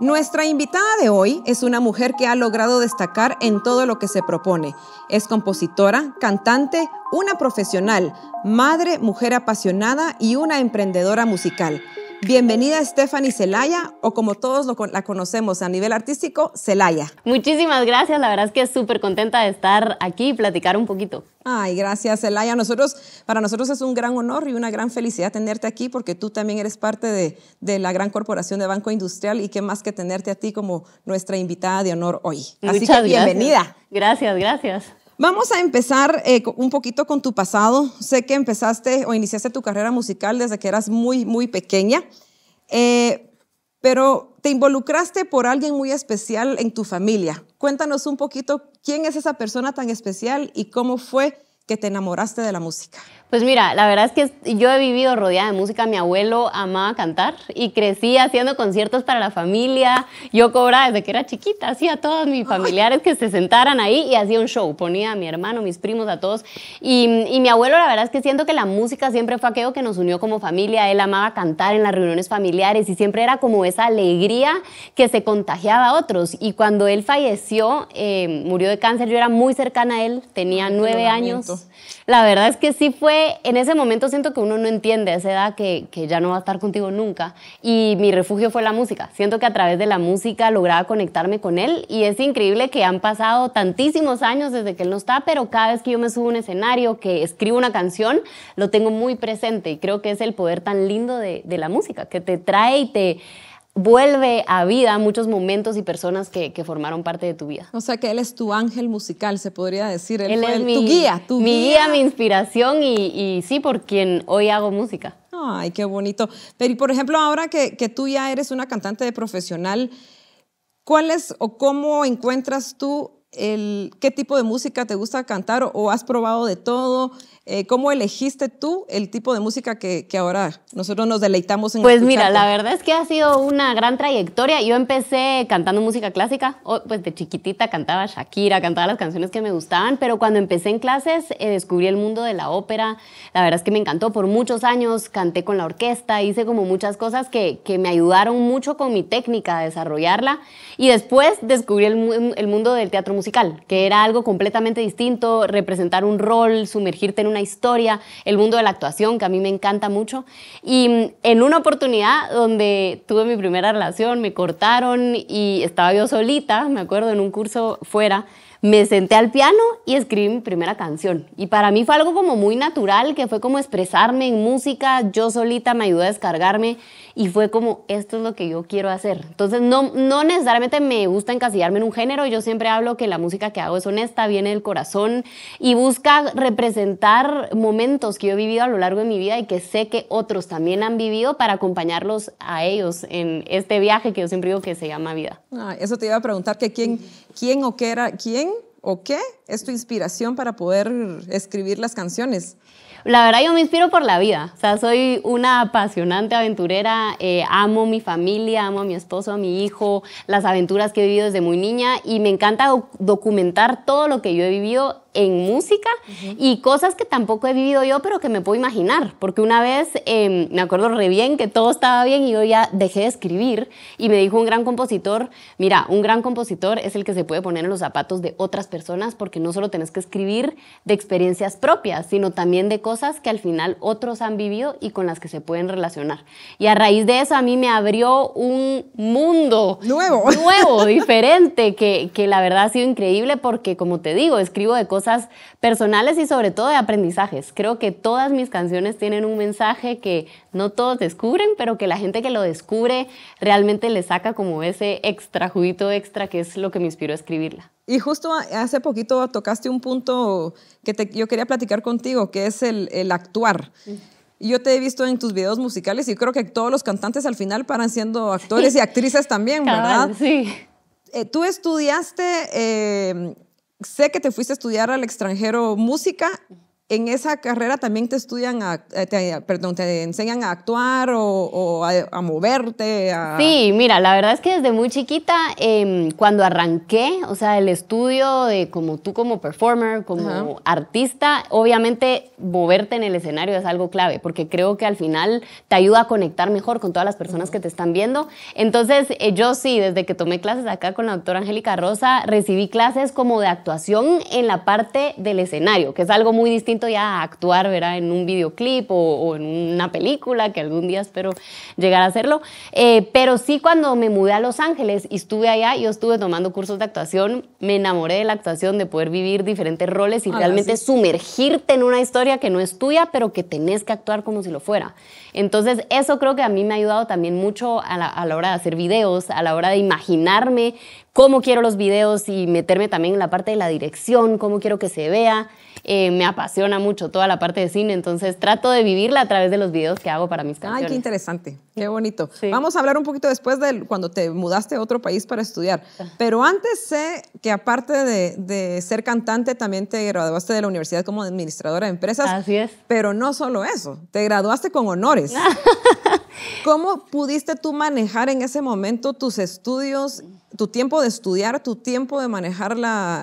Nuestra invitada de hoy es una mujer que ha logrado destacar en todo lo que se propone. Es compositora, cantante, una profesional, madre, mujer apasionada y una emprendedora musical. Bienvenida Stephanie Celaya, o como todos la conocemos a nivel artístico, Celaya. Muchísimas gracias, la verdad es que es súper contenta de estar aquí y platicar un poquito. Ay, gracias Celaya. Nosotros, para nosotros es un gran honor y una gran felicidad tenerte aquí porque tú también eres parte de, la gran corporación de Banco Industrial y qué más que tenerte a ti como nuestra invitada de honor hoy. Así que bienvenida. gracias. gracias. Vamos a empezar eh, un poquito con tu pasado. Sé que empezaste o iniciaste tu carrera musical desde que eras muy, muy pequeña, eh, pero te involucraste por alguien muy especial en tu familia. Cuéntanos un poquito quién es esa persona tan especial y cómo fue que te enamoraste de la música. Pues mira, la verdad es que yo he vivido rodeada de música. Mi abuelo amaba cantar y crecí haciendo conciertos para la familia. Yo cobraba desde que era chiquita, hacía a todos mis familiares que se sentaran ahí y hacía un show. Ponía a mi hermano, mis primos, a todos. Y, mi abuelo, la verdad es que siento que la música siempre fue aquello que nos unió como familia. Él amaba cantar en las reuniones familiares y siempre era como esa alegría que se contagiaba a otros. Y cuando él falleció, eh, murió de cáncer, yo era muy cercana a él, tenía nueve años. La verdad es que sí fue en ese momento siento que uno no entiende a esa edad que, ya no va a estar contigo nunca. Y mi refugio fue la música. Siento que a través de la música lograba conectarme con él y es increíble que han pasado tantísimos años desde que él no está, pero cada vez que yo me subo a un escenario, que escribo una canción, lo tengo muy presente y creo que es el poder tan lindo de, de la música, que te trae y te vuelve a vida muchos momentos y personas que, formaron parte de tu vida. O sea que él es tu ángel musical, se podría decir. Él, es mi, tu guía, mi guía. mi inspiración y, sí, por quien hoy hago música. Ay, qué bonito. Pero por ejemplo, ahora que, tú ya eres una cantante de profesional, es o cómo encuentras tú qué tipo de música te gusta cantar o, has probado de todo. Eh, ¿Cómo elegiste tú el tipo de música que, ahora nosotros nos deleitamos en Pues mira, la verdad es que ha sido una gran trayectoria. Yo empecé cantando música clásica, pues de chiquitita cantaba Shakira, cantaba las canciones que me gustaban, pero cuando empecé en clases eh, descubrí el mundo de la ópera. La verdad es que me encantó por muchos años, canté con la orquesta, hice como muchas cosas que, me ayudaron mucho con mi técnica a desarrollarla y después descubrí el mundo del teatro musical que era algo completamente distinto, representar un rol, sumergirte en una historia, el mundo de la actuación, que a mí me encanta mucho. Y mm, en una oportunidad donde tuve mi primera relación, me cortaron y estaba yo solita, me acuerdo, en un curso fuera me senté al piano y escribí mi primera canción. Y para mí fue algo como muy natural, que fue como expresarme en música, yo solita me ayudó a descargarme y fue como, esto es lo que yo quiero hacer. Entonces no, no necesariamente me gusta encasillarme en un género, yo siempre hablo que la música que hago es honesta, viene del corazón y busca representar momentos que yo he vivido a lo largo de mi vida y que sé que otros también han vivido para acompañarlos a ellos en este viaje que yo siempre digo que se llama vida. eso te iba a preguntar, que quién, quién o qué era, quién o qué es tu inspiración para poder escribir las canciones? La verdad yo me inspiro por la vida, o sea, soy una apasionante aventurera, eh, amo mi familia, amo a mi esposo, a mi hijo, las aventuras que he vivido desde muy niña y me encanta documentar todo lo que yo he vivido en música y cosas que tampoco he vivido yo, pero que me puedo imaginar, porque una vez em, me acuerdo re bien que todo estaba bien y yo ya dejé de escribir y me dijo un gran compositor, mira, un gran compositor es el que se puede poner en los zapatos de otras personas porque no solo tenés que escribir de experiencias propias, sino también de cosas que al final otros han vivido y con las que se pueden relacionar. Y a raíz de eso a mí me abrió un mundo nuevo, nuevo diferente, que, que la verdad ha sido increíble porque como te digo, escribo de cosas personales y sobre todo de aprendizajes. Creo que todas mis canciones tienen un mensaje que no todos descubren, pero que la gente que lo descubre realmente le saca como ese extra extra que es lo que me inspiró a escribirla. Y justo hace poquito tocaste un punto que yo quería platicar contigo, que es el, actuar. Mm. Yo te he visto en tus videos musicales y creo que todos los cantantes al final paran siendo actores y actrices también, ¿verdad? Sí. Eh, tú estudiaste eh, sé que te fuiste a estudiar al extranjero música, en esa carrera también te estudian, eh, perdón, te enseñan a actuar o, a, moverte. Sí, mira, la verdad es que desde muy chiquita, em, cuando arranqué, o sea, el estudio de como tú como performer, como artista, obviamente moverte en el escenario es algo clave, porque creo que al final te ayuda a conectar mejor con todas las personas que te están viendo. Entonces, eh, yo sí, desde que tomé clases acá con la doctora Angélica Rosa, recibí clases como de actuación en la parte del escenario, que es algo muy distinto ya actuar, verá En un videoclip o, en una película, que algún día espero llegar a hacerlo. Eh, pero sí cuando me mudé a Los Ángeles y estuve allá, yo estuve tomando cursos de actuación, me enamoré de la actuación, de poder vivir diferentes roles y ah, realmente sumergirte en una historia que no es tuya, pero que tenés que actuar como si lo fuera. Entonces, eso creo que a mí me ha ayudado también mucho a la, a la hora de hacer videos, a la hora de imaginarme cómo quiero los videos y meterme también en la parte de la dirección, cómo quiero que se vea. Eh, me apasiona mucho toda la parte de cine, entonces trato de vivirla a través de los videos que hago para mis canciones. Ay, qué interesante, qué bonito. Vamos a hablar un poquito después de cuando te mudaste a otro país para estudiar, ah. pero antes sé que aparte de, de ser cantante, también te graduaste de la universidad como administradora de empresas. Así es. Pero no solo eso, te graduaste con honores. Ah. ¿cómo pudiste tú manejar en ese momento tus estudios, tu tiempo de estudiar, tu tiempo de manejar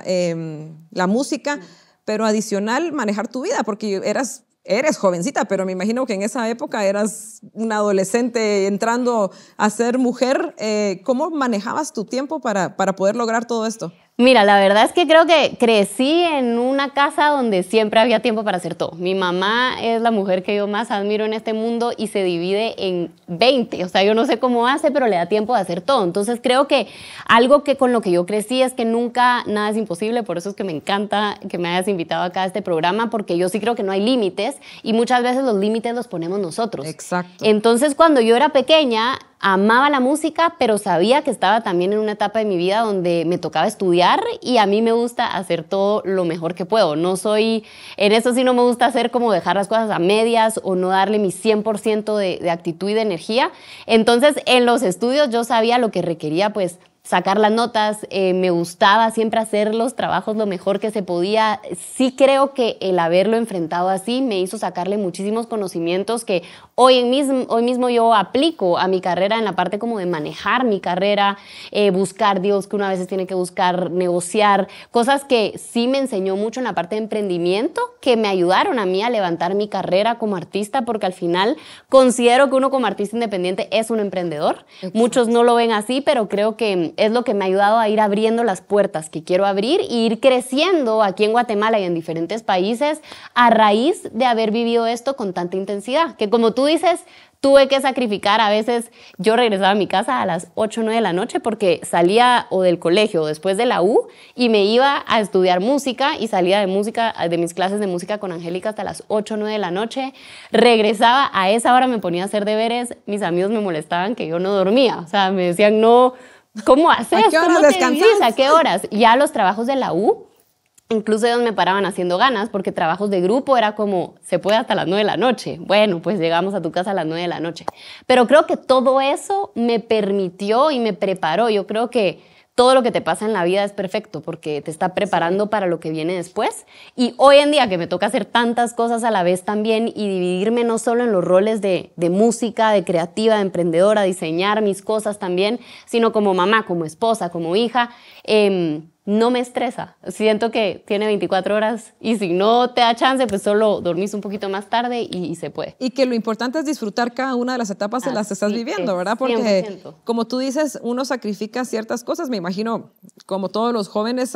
em, la, música, pero adicional manejar tu vida? Porque eras eres jovencita, pero me imagino que en esa época eras una adolescente entrando a ser mujer. Eh, ¿Cómo manejabas tu tiempo para, para poder lograr todo esto? Mira, la verdad es que creo que crecí en una casa donde siempre había tiempo para hacer todo. Mi mamá es la mujer que yo más admiro en este mundo y se divide en 20. O sea, yo no sé cómo hace, pero le da tiempo de hacer todo. Entonces creo que algo que con lo que yo crecí es que nunca nada es imposible. Por eso es que me encanta que me hayas invitado acá a este programa, porque yo sí creo que no hay límites y muchas veces los límites los ponemos nosotros. Exacto. Entonces cuando yo era pequeña, amaba la música, pero sabía que estaba también en una etapa de mi vida donde me tocaba estudiar y a mí me gusta hacer todo lo mejor que puedo. No soy, en eso sí no me gusta hacer como dejar las cosas a medias o no darle mi 100% de, de actitud y de energía. Entonces, en los estudios yo sabía lo que requería, pues sacar las notas, eh, me gustaba siempre hacer los trabajos lo mejor que se podía. Sí creo que el haberlo enfrentado así me hizo sacarle muchísimos conocimientos que Hoy, en mismo, hoy mismo yo aplico a mi carrera en la parte como de manejar mi carrera, eh, buscar Dios que una vez tiene que buscar, negociar, cosas que sí me enseñó mucho en la parte de emprendimiento, que me ayudaron a mí a levantar mi carrera como artista, porque al final considero que uno como artista independiente es un emprendedor. Muchos no lo ven así, pero creo que es lo que me ha ayudado a ir abriendo las puertas que quiero abrir y e ir creciendo aquí en Guatemala y en diferentes países a raíz de haber vivido esto con tanta intensidad, que como tú dices, tuve que sacrificar, a veces yo regresaba a mi casa a las 8 o 9 de la noche porque salía o del colegio o después de la U y me iba a estudiar música y salía de música, de mis clases de música con Angélica hasta las 8 o 9 de la noche, regresaba, a esa hora me ponía a hacer deberes, mis amigos me molestaban que yo no dormía, o sea, me decían, no, ¿cómo haces? ¿A qué horas ¿A qué horas? Ya los trabajos de la U Incluso ellos me paraban haciendo ganas porque trabajos de grupo era como, se puede hasta las nueve de la noche. Bueno, pues llegamos a tu casa a las nueve de la noche. Pero creo que todo eso me permitió y me preparó. Yo creo que todo lo que te pasa en la vida es perfecto porque te está preparando para lo que viene después. Y hoy en día que me toca hacer tantas cosas a la vez también y dividirme no solo en los roles de, música, de creativa, de emprendedora, diseñar mis cosas también, sino como mamá, como esposa, como hija. Eh, no me estresa. Siento que tiene 24 horas y si no te da chance, pues solo dormís un poquito más tarde y, se puede. Y que lo importante es disfrutar cada una de las etapas en las que estás viviendo, ¿verdad? Porque como tú dices, uno sacrifica ciertas cosas. Me imagino, como todos los jóvenes,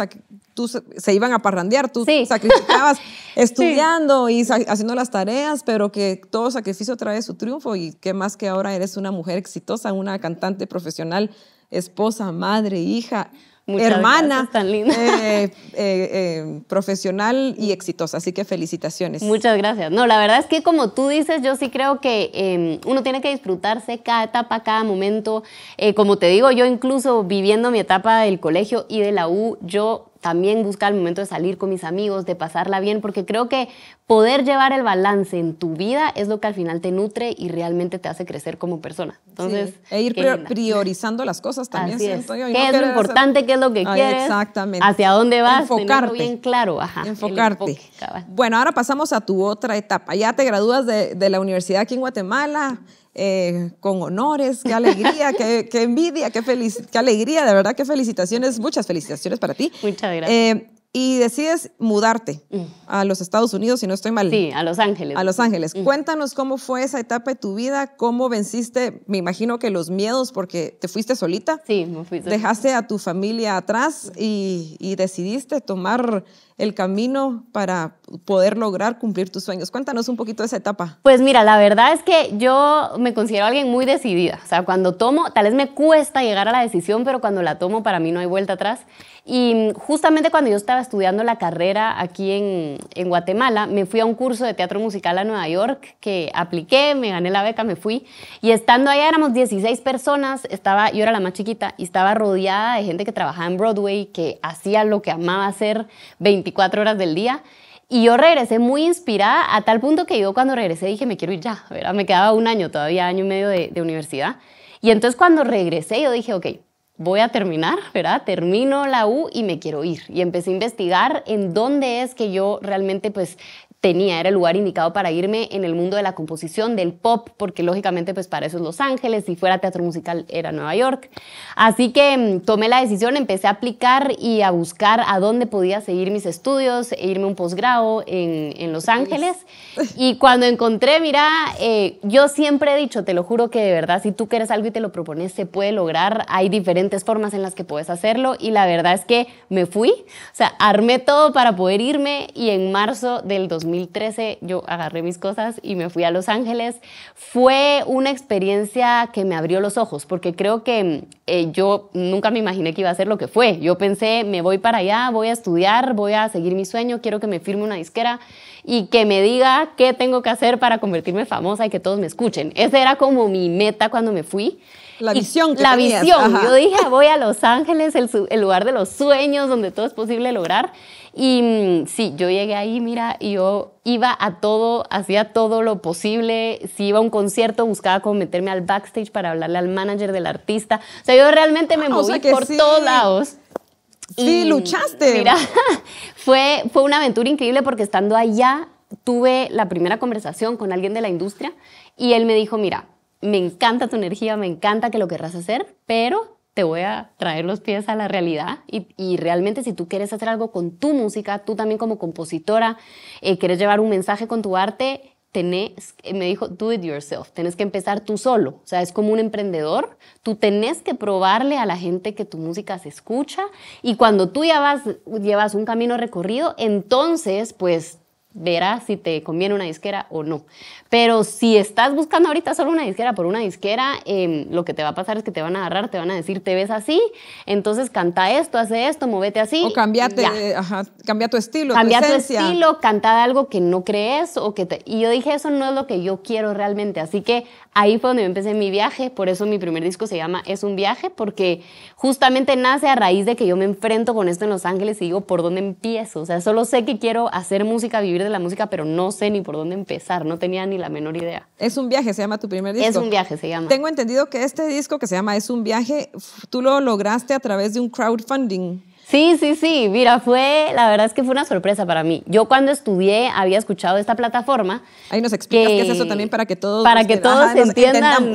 tú se iban a parrandear, tú sacrificabas estudiando y haciendo las tareas, pero que todo sacrificio trae su triunfo y que más que ahora eres una mujer exitosa, una cantante profesional, esposa, madre, hija hermana, eh, eh, eh, profesional y exitosa. Así que felicitaciones. Muchas gracias. No, la verdad es que como tú dices, yo sí creo que em, uno tiene que disfrutarse cada etapa, cada momento. como te digo, yo incluso viviendo mi etapa del colegio y de la U, yo también buscar el momento de salir con mis amigos, de pasarla bien, porque creo que poder llevar el balance en tu vida es lo que al final te nutre y realmente te hace crecer como persona. Entonces, e ir priorizando las cosas también, es. ¿Qué es lo importante? que ¿Qué es lo que quieres? Exactamente. ¿Hacia dónde vas? Enfocarte. bien claro. Enfocarte. bueno, ahora pasamos a tu otra etapa. Ya te gradúas de, de la universidad aquí en Guatemala. Eh, con honores, qué alegría, qué, envidia, qué, qué alegría, de verdad, qué felicitaciones, muchas felicitaciones para ti. Muchas gracias. Eh, y decides mudarte mm. a los Estados Unidos, si no estoy mal. Sí, a Los Ángeles. A Los Ángeles. Mm. Cuéntanos cómo fue esa etapa de tu vida, cómo venciste, me imagino que los miedos, porque te fuiste solita. Sí, me fui Dejaste a tu familia atrás y, y decidiste tomar el camino para poder lograr cumplir tus sueños. Cuéntanos un poquito de esa etapa. Pues mira, la verdad es que yo me considero alguien muy decidida. O sea, cuando tomo, tal vez me cuesta llegar a la decisión, pero cuando la tomo para mí no hay vuelta atrás. Y mm, justamente cuando yo estaba estudiando la carrera aquí en, Guatemala, me fui a un curso de teatro musical a Nueva York que apliqué, me gané la beca, me fui. Y estando allá éramos 16 personas, estaba, yo era la más chiquita y estaba rodeada de gente que trabajaba en Broadway, que hacía lo que amaba hacer 24 horas del día. Y yo regresé muy inspirada, a tal punto que yo cuando regresé dije, me quiero ir ya, Me quedaba un año todavía, año y medio de universidad. Y entonces cuando regresé yo dije, ok, voy a terminar, ¿verdad? Termino la U y me quiero ir. Y empecé a investigar en dónde es que yo realmente pues tenía, era el lugar indicado para irme en el mundo de la composición, del pop, porque lógicamente pues para eso es Los Ángeles, si fuera teatro musical era Nueva York. Así que mm, tomé la decisión, empecé a aplicar y a buscar a dónde podía seguir mis estudios e irme un posgrado en, en, Los Ángeles. Y cuando encontré, mira, eh, yo siempre he dicho, te lo juro que de verdad, si tú quieres algo y te lo propones, se puede lograr. Hay diferentes formas en las que puedes hacerlo y la verdad es que me fui, o sea, armé todo para poder irme y en marzo del 2000 2013 yo agarré mis cosas y me fui a Los Ángeles. Fue una experiencia que me abrió los ojos, porque creo que eh, yo nunca me imaginé que iba a ser lo que fue. Yo pensé, me voy para allá, voy a estudiar, voy a seguir mi sueño, quiero que me firme una disquera y que me diga qué tengo que hacer para convertirme famosa y que todos me escuchen. Esa era como mi meta cuando me fui. La visión. Que la visión. Yo dije, voy a Los Ángeles, el lugar de los sueños, donde todo es posible lograr. Y mm, sí, yo llegué ahí, mira, y yo iba a todo, hacía todo lo posible. Si iba a un concierto, buscaba como meterme al backstage para hablarle al manager del artista. O sea, yo realmente me ah, moví por todos lados. Sí, y, luchaste. Mira, fue, fue una aventura increíble porque estando allá tuve la primera conversación con alguien de la industria y él me dijo, mira, me encanta tu energía, me encanta que lo querrás hacer, pero te voy a traer los pies a la realidad y, realmente si tú quieres hacer algo con tu música, tú también como compositora, eh, quieres llevar un mensaje con tu arte, eh, me dijo, do it yourself, tenés que empezar tú solo, o sea, es como un emprendedor, tú tenés que probarle a la gente que tu música se escucha y cuando tú ya vas, llevas un camino recorrido, entonces pues verás si te conviene una disquera o no. Pero si estás buscando ahorita solo una disquera por una disquera, em, lo que te va a pasar es que te van a agarrar, te van a decir, te ves así, entonces canta esto, hace esto, móvete así. O cambiate, cambia tu estilo. Cambia tu, estilo, canta algo que no crees o que te... Y yo dije, eso no es lo que yo quiero realmente. Así que ahí fue donde empecé mi viaje, por eso mi primer disco se llama Es un viaje, porque justamente nace a raíz de que yo me enfrento con esto en Los Ángeles y digo, ¿por dónde empiezo? O sea, solo sé que quiero hacer música, vivir de la música, pero no sé ni por dónde empezar, no tenía ni la menor idea. Es un viaje, se llama tu primer disco. Es un viaje, se llama. Tengo entendido que este disco que se llama Es un viaje, tú lo lograste a través de un crowdfunding. Sí, sí, sí, mira, fue, la verdad es que fue una sorpresa para mí. Yo cuando estudié había escuchado esta plataforma. Ahí nos explicas qué es eso también para que todos... Para que todos entiendan.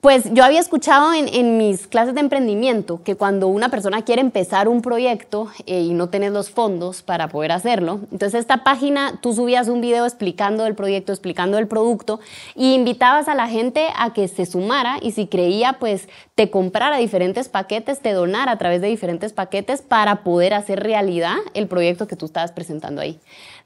Pues yo había escuchado en, mis clases de emprendimiento que cuando una persona quiere empezar un proyecto eh, y no tienes los fondos para poder hacerlo, entonces esta página tú subías un video explicando el proyecto, explicando el producto y invitabas a la gente a que se sumara y si creía pues te comprara diferentes paquetes, te donara a través de diferentes paquetes para poder hacer realidad el proyecto que tú estabas presentando ahí.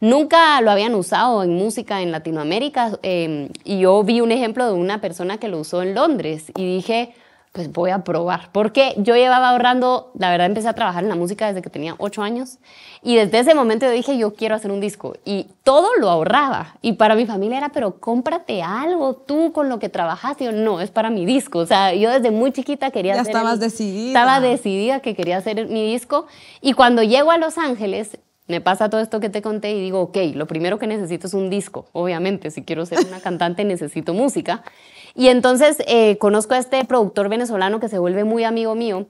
Nunca lo habían usado en música en Latinoamérica em, y yo vi un ejemplo de una persona que lo usó en Londres y dije, pues voy a probar, porque yo llevaba ahorrando, la verdad empecé a trabajar en la música desde que tenía ocho años y desde ese momento yo dije, yo quiero hacer un disco y todo lo ahorraba y para mi familia era, pero cómprate algo tú con lo que trabajaste, y yo, no, es para mi disco, o sea, yo desde muy chiquita quería ya hacer... estabas decidida. Estaba decidida que quería hacer mi disco y cuando llego a Los Ángeles me pasa todo esto que te conté y digo, ok, lo primero que necesito es un disco, obviamente, si quiero ser una cantante necesito música. Y entonces eh, conozco a este productor venezolano que se vuelve muy amigo mío.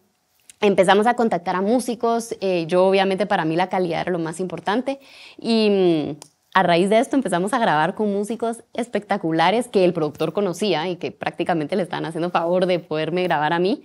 Empezamos a contactar a músicos, eh, yo obviamente para mí la calidad era lo más importante y mm, a raíz de esto empezamos a grabar con músicos espectaculares que el productor conocía y que prácticamente le estaban haciendo favor de poderme grabar a mí.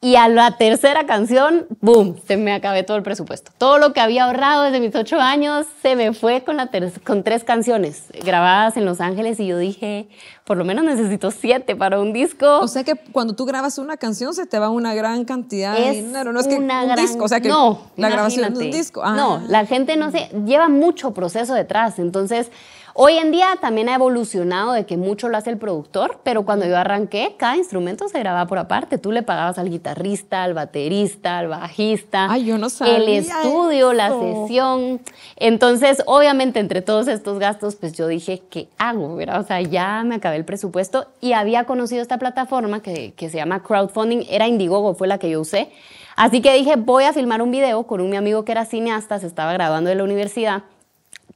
Y a la tercera canción, ¡boom! Se me acabé todo el presupuesto. Todo lo que había ahorrado desde mis ocho años se me fue con, la con tres canciones grabadas en Los Ángeles y yo dije, por lo menos necesito siete para un disco. O sea que cuando tú grabas una canción se te va una gran cantidad de dinero. No es que una disco, o sea que no, la grabación de un disco. Ah. No, la gente no se... Lleva mucho proceso detrás, entonces Hoy en día también ha evolucionado de que mucho lo hace el productor, pero cuando yo arranqué, cada instrumento se grababa por aparte. Tú le pagabas al guitarrista, al baterista, al bajista. Ay, yo no sabía El estudio, la sesión. Entonces, obviamente, entre todos estos gastos, pues yo dije, ¿qué hago? O sea, ya me acabé el presupuesto y había conocido esta plataforma que, que se llama crowdfunding. Era Indiegogo, fue la que yo usé. Así que dije, voy a filmar un video con un mi amigo que era cineasta, se estaba graduando de la universidad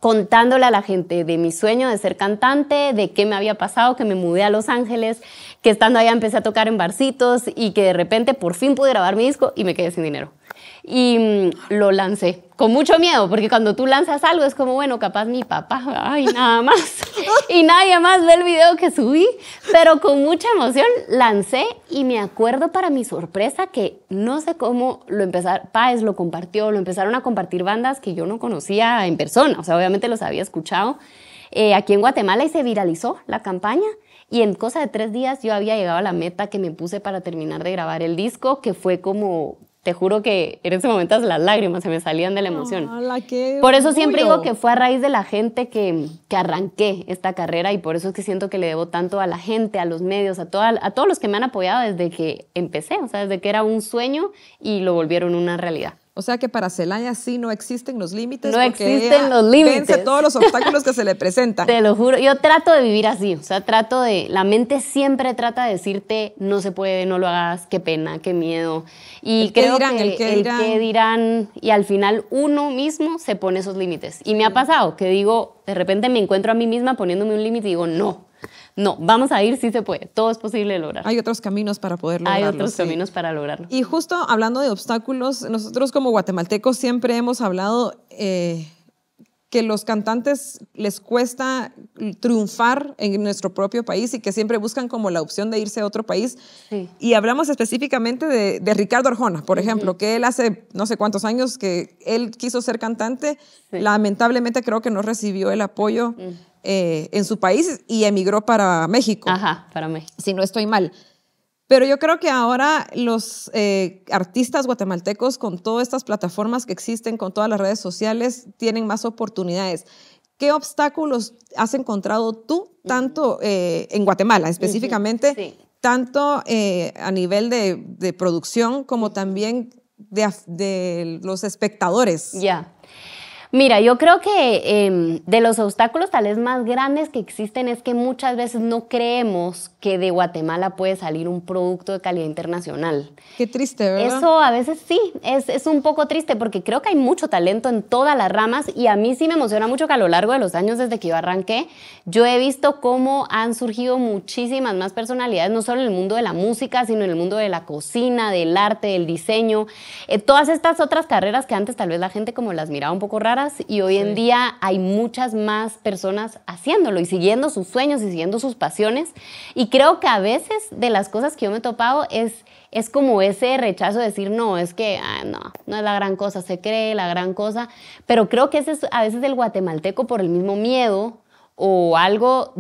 contándole a la gente de mi sueño de ser cantante, de qué me había pasado, que me mudé a Los Ángeles, que estando allá empecé a tocar en barcitos y que de repente por fin pude grabar mi disco y me quedé sin dinero y mm, lo lancé con mucho miedo, porque cuando tú lanzas algo es como, bueno, capaz mi papá, ay, nada más. y nadie más ve el video que subí, pero con mucha emoción lancé y me acuerdo para mi sorpresa que no sé cómo lo empezaron, Paez lo compartió, lo empezaron a compartir bandas que yo no conocía en persona, o sea, obviamente los había escuchado eh, aquí en Guatemala y se viralizó la campaña. Y en cosa de tres días yo había llegado a la meta que me puse para terminar de grabar el disco, que fue como te juro que en ese momento las lágrimas se me salían de la emoción. por eso siempre digo que fue a raíz de la gente que, que, arranqué esta carrera y por eso es que siento que le debo tanto a la gente, a los medios, a, toda, a todos los que me han apoyado desde que empecé, o sea, desde que era un sueño y lo volvieron una realidad. O sea que para Celaya sí no existen los límites. No porque existen los límites. Vence todos los obstáculos que se le presentan. Te lo juro, yo trato de vivir así. O sea, trato de. La mente siempre trata de decirte no se puede, no lo hagas, qué pena, qué miedo. Y creo que dirán, que el, que dirán. dirán. Y al final uno mismo se pone esos límites. Y me ha pasado que digo, de repente me encuentro a mí misma poniéndome un límite y digo, no no, vamos a ir, si se puede, todo es posible lograr. Hay otros caminos para poder lograrlo. Hay otros caminos para lograrlo. Y justo hablando de obstáculos, nosotros como guatemaltecos siempre hemos hablado eh, que los cantantes les cuesta triunfar en nuestro propio país y que siempre buscan como la opción de irse a otro país. Y hablamos específicamente de, Ricardo Arjona, por ejemplo, que él hace no sé cuántos años que él quiso ser cantante, lamentablemente creo que no recibió el apoyo. Eh, en su país y emigró para México. Ajá, para México. Si no estoy mal. Pero yo creo que ahora los eh, artistas guatemaltecos, con todas estas plataformas que existen, con todas las redes sociales, tienen más oportunidades. ¿Qué obstáculos has encontrado tú, tanto eh, en Guatemala específicamente, tanto a nivel de, producción como también de, los espectadores? Ya. Mira, yo creo que em, de los obstáculos tal vez más grandes que existen es que muchas veces no creemos que de Guatemala puede salir un producto de calidad internacional. Qué triste, ¿verdad? Eso a veces sí, es, es un poco triste porque creo que hay mucho talento en todas las ramas y a mí sí me emociona mucho que a lo largo de los años desde que yo arranqué, yo he visto cómo han surgido muchísimas más personalidades, no solo en el mundo de la música, sino en el mundo de la cocina, del arte, del diseño, eh, todas estas otras carreras que antes tal vez la gente como las miraba un poco raras y hoy en día hay muchas más personas haciéndolo y siguiendo sus sueños y siguiendo sus pasiones. Y creo que a veces de las cosas que yo me he topado es, es como ese rechazo de decir, no, es que ah, no, no es la gran cosa, se cree la gran cosa. Pero creo que ese es a veces el guatemalteco por el mismo miedo o algo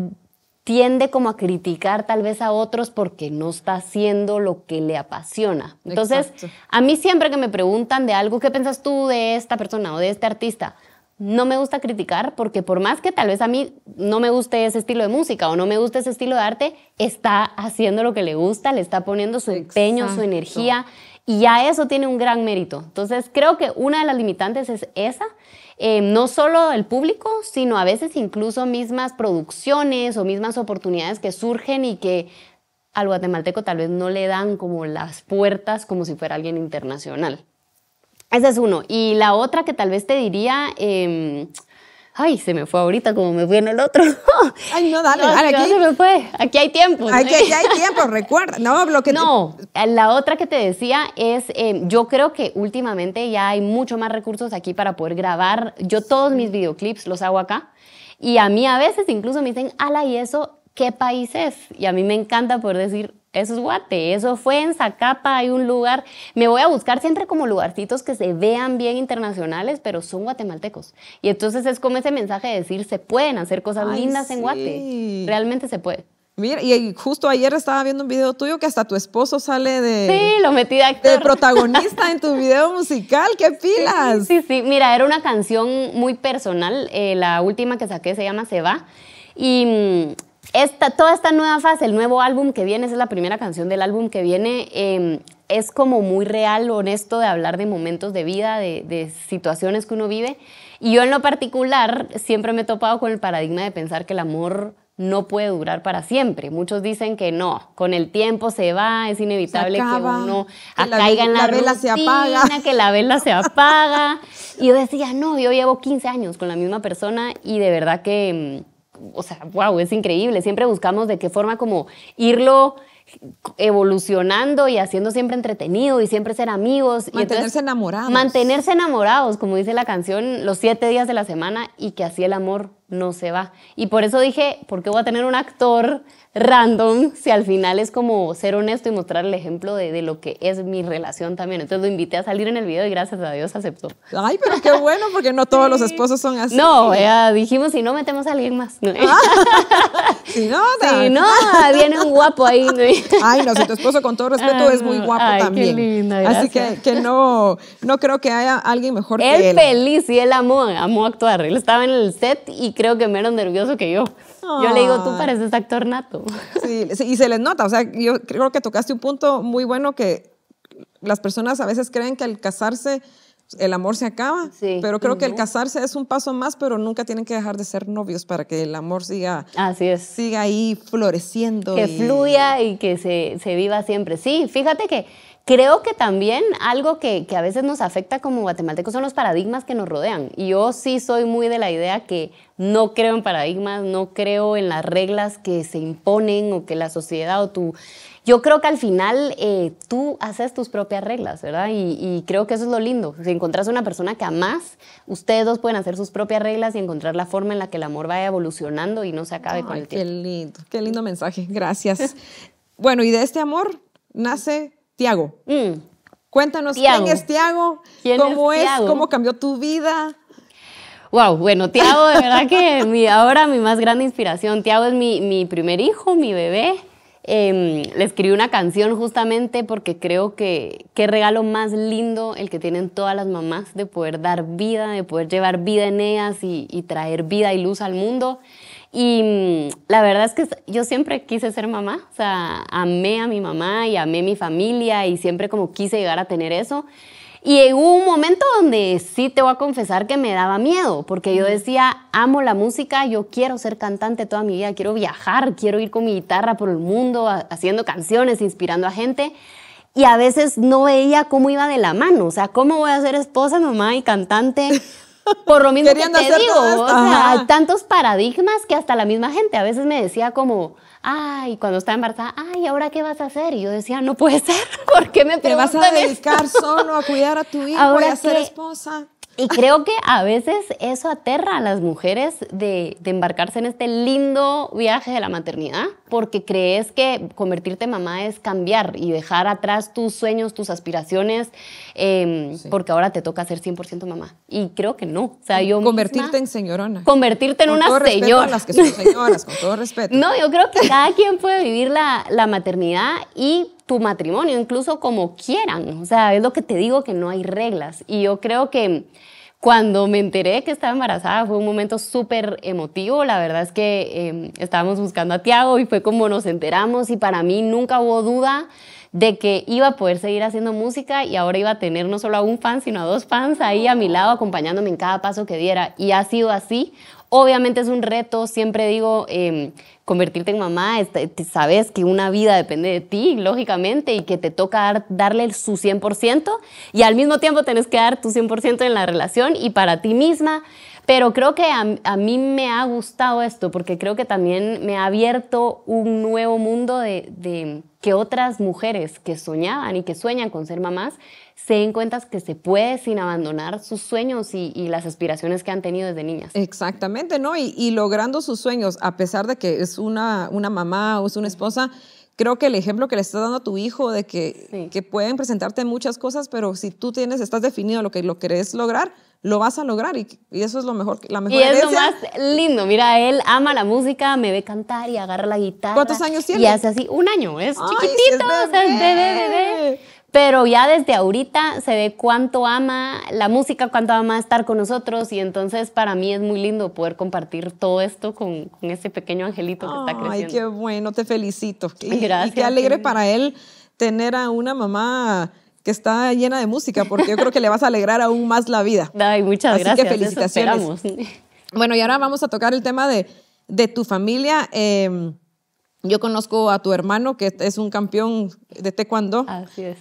tiende como a criticar tal vez a otros porque no está haciendo lo que le apasiona. Entonces, a mí siempre que me preguntan de algo, ¿qué piensas tú de esta persona o de este artista? No me gusta criticar porque por más que tal vez a mí no me guste ese estilo de música o no me guste ese estilo de arte, está haciendo lo que le gusta, le está poniendo su empeño, su energía y a eso tiene un gran mérito. Entonces, creo que una de las limitantes es esa eh, no solo el público, sino a veces incluso mismas producciones o mismas oportunidades que surgen y que al guatemalteco tal vez no le dan como las puertas como si fuera alguien internacional. Ese es uno. Y la otra que tal vez te diría... Em, ay, se me fue ahorita como me fui en el otro. ay, no, dale, Aquí, se me fue. aquí hay tiempo. Aquí, hay tiempo, recuerda. No, lo que no eh, la otra que te decía es, em, yo creo que últimamente ya hay mucho más recursos aquí para poder grabar. Yo todos mis videoclips los hago acá. Y a mí a veces incluso me dicen, ala, ¿y eso qué país es? Y a mí me encanta poder decir, eso es Guate, eso fue en Zacapa, hay un lugar, me voy a buscar siempre como lugarcitos que se vean bien internacionales, pero son guatemaltecos. Y entonces es como ese mensaje de decir, se pueden hacer cosas lindas en Guate, realmente se puede. Mira, y justo ayer estaba viendo un video tuyo que hasta tu esposo sale de... Sí, lo metí de protagonista en tu video musical, ¡qué pilas! Sí, sí, mira, era una canción muy personal, eh, la última que saqué se llama Se va, y mm, esta, toda esta nueva fase, el nuevo álbum que viene, esa es la primera canción del álbum que viene, em, es como muy real, honesto de hablar de momentos de vida, de, situaciones que uno vive. Y yo en lo particular siempre me he topado con el paradigma de pensar que el amor no puede durar para siempre. Muchos dicen que no, con el tiempo se va, es inevitable que uno caiga en la, vela se apaga. que la vela se apaga. y yo decía, no, yo llevo 15 años con la misma persona y de verdad que em, o sea, wow, es increíble. Siempre buscamos de qué forma como irlo evolucionando y haciendo siempre entretenido y siempre ser amigos. Mantenerse y enamorados. Mantenerse enamorados, como dice la canción, los siete días de la semana y que así el amor no se va. Y por eso dije, ¿por qué voy a tener un actor random si al final es como ser honesto y mostrar el ejemplo de, lo que es mi relación también? Entonces lo invité a salir en el video y gracias a Dios aceptó. Ay, pero qué bueno, porque no todos los esposos son así. No, ya dijimos, si no, metemos a alguien más. Ah. si no, si no, viene un guapo ahí. Ay, no, si tu esposo, con todo respeto, es muy guapo también. así que, que, no, no creo que haya alguien mejor él que él. Él feliz y él amó, amó actuar. Él estaba en el set y que creo que menos nervioso que yo. Yo le digo, tú pareces actor nato. Sí, y se les nota, o sea, yo creo que tocaste un punto muy bueno que las personas a veces creen que al casarse el amor se acaba, sí. pero creo que el casarse es un paso más, pero nunca tienen que dejar de ser novios para que el amor siga, siga ahí floreciendo. Que fluya y que se viva siempre. Sí, fíjate que Creo que también algo que, que, a veces nos afecta como guatemaltecos son los paradigmas que nos rodean. Y yo sí soy muy de la idea que no creo en paradigmas, no creo en las reglas que se imponen o que la sociedad o tú... Yo creo que al final eh, tú haces tus propias reglas, ¿verdad? Y, y, creo que eso es lo lindo. Si encontrás una persona que amás, ustedes dos pueden hacer sus propias reglas y encontrar la forma en la que el amor vaya evolucionando y no se acabe con el tiempo. Qué lindo, qué lindo mensaje. Gracias. bueno, y de este amor nace Tiago. Mm. Cuéntanos Tiago. quién es Tiago, cómo es, cómo cambió tu vida. Wow, bueno, Tiago, de verdad que ahora mi más grande inspiración. Tiago es mi, primer hijo, mi bebé. Em, le escribí una canción justamente porque creo que qué regalo más lindo el que tienen todas las mamás de poder dar vida, de poder llevar vida en ellas y, y traer vida y luz al mundo. Y mm, la verdad es que yo siempre quise ser mamá, o sea, amé a mi mamá y amé mi familia y siempre como quise llegar a tener eso. Y en un momento donde sí te voy a confesar que me daba miedo, porque yo decía, amo la música, yo quiero ser cantante toda mi vida, quiero viajar, quiero ir con mi guitarra por el mundo haciendo canciones, inspirando a gente. Y a veces no veía cómo iba de la mano, o sea, cómo voy a ser esposa, mamá y cantante, Por lo mismo que te digo, o sea, hay tantos paradigmas que hasta la misma gente a veces me decía como, ay, cuando estaba embarazada, ay, ¿ahora qué vas a hacer? Y yo decía, no puede ser, ¿por qué me Te vas a dedicar solo a cuidar a tu hijo y a ser esposa. Y creo que a veces eso aterra a las mujeres de, embarcarse en este lindo viaje de la maternidad, porque crees que convertirte en mamá es cambiar y dejar atrás tus sueños, tus aspiraciones, em, porque ahora te toca ser 100% mamá. Y creo que no. O convertirte en señorona. Convertirte en una todo señora. que son señoras, con todo respeto. No, yo creo que cada quien puede vivir la, la maternidad y tu matrimonio, incluso como quieran. O sea, es lo que te digo, que no hay reglas. Y yo creo que cuando me enteré que estaba embarazada fue un momento súper emotivo. La verdad es que em, estábamos buscando a Tiago y fue como nos enteramos y para mí nunca hubo duda de que iba a poder seguir haciendo música y ahora iba a tener no solo a un fan, sino a dos fans ahí a mi lado acompañándome en cada paso que diera. Y ha sido así. Obviamente es un reto, siempre digo, em, convertirte en mamá, este, sabes que una vida depende de ti, lógicamente, y que te toca darle su 100% y al mismo tiempo tenés que dar tu 100% en la relación y para ti misma. Pero creo que a, mí me ha gustado esto porque creo que también me ha abierto un nuevo mundo de, que otras mujeres que soñaban y que sueñan con ser mamás se den cuenta que se puede sin abandonar sus sueños y, las aspiraciones que han tenido desde niñas. Exactamente, ¿no? Y, logrando sus sueños, a pesar de que es una, mamá o es una esposa, creo que el ejemplo que le estás dando a tu hijo de que, que pueden presentarte muchas cosas, pero si tú tienes, estás definido lo que lo querés lograr, lo vas a lograr y, eso es lo mejor, la mejor Y es lo más lindo, mira, él ama la música, me ve cantar y agarra la guitarra. ¿Cuántos años tiene? Y hace así, un año, es chiquitito, O sea, bebé, bebé. Pero ya desde ahorita se ve cuánto ama la música, cuánto ama estar con nosotros y entonces para mí es muy lindo poder compartir todo esto con, este pequeño angelito que está creciendo. Ay, qué bueno, te felicito. Gracias. Y qué alegre para él tener a una mamá que está llena de música, porque yo creo que le vas a alegrar aún más la vida. Ay, muchas Así Que felicitaciones. Bueno, y ahora vamos a tocar el tema de, tu familia. Em, yo conozco a tu hermano, que es un campeón de taekwondo. Así es.